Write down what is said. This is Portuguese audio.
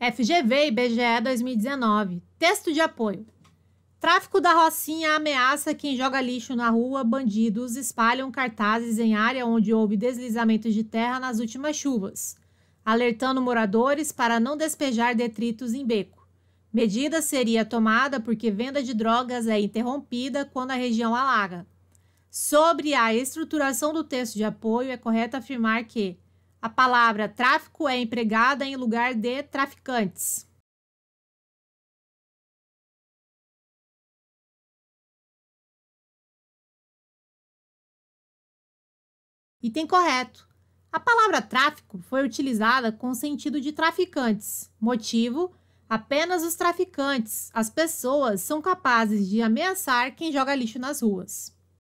FGV e BGE 2019. Texto de apoio. Tráfico da Rocinha ameaça quem joga lixo na rua. Bandidos espalham cartazes em área onde houve deslizamentos de terra nas últimas chuvas, alertando moradores para não despejar detritos em beco. Medida seria tomada porque venda de drogas é interrompida quando a região alaga. Sobre a estruturação do texto de apoio, é correto afirmar que a palavra tráfico é empregada em lugar de traficantes. Item correto. A palavra tráfico foi utilizada com o sentido de traficantes. Motivo: apenas os traficantes, as pessoas, são capazes de ameaçar quem joga lixo nas ruas.